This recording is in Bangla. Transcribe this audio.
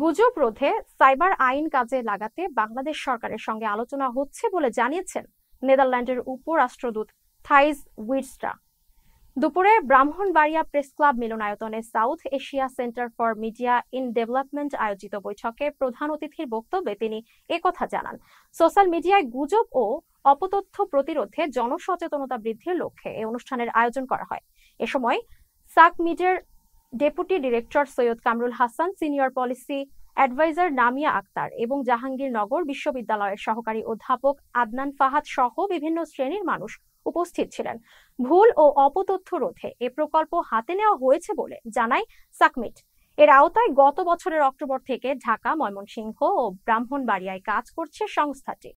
গুজব রোধে সাইবার আইন কাজে লাগাতে বাংলাদেশ সরকারের সঙ্গে আলোচনা হচ্ছে বলে জানিয়েছেন নেদারল্যান্ডের উপরাষ্ট্রদূত থাইজ উইডস্টা দুপুরে ব্রাহ্মণবাড়িয়া প্রেস ক্লাব মিলনায়তনে South Asia centre for media in development আয়োজিত বৈঠকে প্রধান অতিথির বক্তব্যে তিনি একথা জানান সোশ্যাল মিডিয়ায় গুজব ও অপতথ্য প্রতিরোধে জনসচেতনতা বৃদ্ধির লক্ষ্যে এই অনুষ্ঠানের আয়োজন করা হয় এ সময় সাকমিডের deputy director Syed Kamrul Hasan senior policy adviser Namia Akter এবং জাহাঙ্গীরনগর বিশ্ববিদ্যালয়ের সহকারী অধ্যাপক আদনান ফাহাদ সহ বিভিন্ন শ্রেণীর মানুষ উপস্থিত ছিলেন ভুল ও অপতথ্য রোধে এ প্রকল্প হাতে নেওয়া হয়েছে বলে জানায় সাকমিট এর আওতায় গত বছরের অক্টোবর থেকে ঢাকা ময়মনসিংহ ও ব্রাহ্মণবাড়িয়ায় কাজ করছে সংস্থাটি